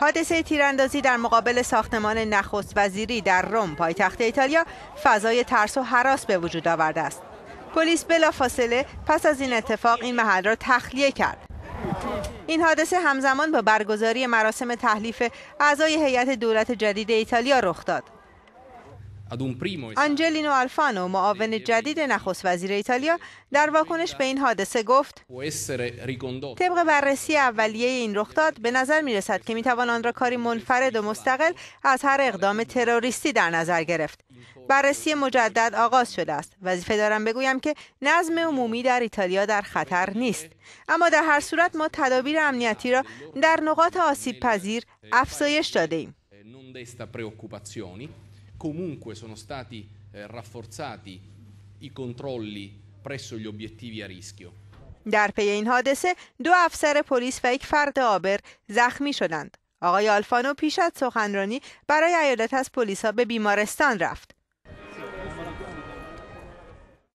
حادثه تیراندازی در مقابل ساختمان نخست وزیری در روم پایتخت ایتالیا فضای ترس و حراس به وجود آورده است پلیس فاصله پس از این اتفاق این محل را تخلیه کرد این حادثه همزمان با برگزاری مراسم تحلیف اعضای هیئت دولت جدید ایتالیا رخ داد آنجلینو آلفانو معاون جدید نخست وزیر ایتالیا در واکنش به این حادثه گفت طبق بررسی اولیه این رخداد به نظر می رسد که می توان آن را کاری منفرد و مستقل از هر اقدام تروریستی در نظر گرفت بررسی مجدد آغاز شده است وظیفه دارم بگویم که نظم عمومی در ایتالیا در خطر نیست اما در هر صورت ما تدابیر امنیتی را در نقاط آسیب پذیر افزایش داده ایم comunque sono stati eh, rafforzati i controlli presso gli obiettivi a rischio. در پی این حادثه دو افسر پلیس و یک فرد آبر زخمی شدند. آقای آلفانو پیش از سخنرانی برای ایالت از پلیسا به بیمارستان رفت.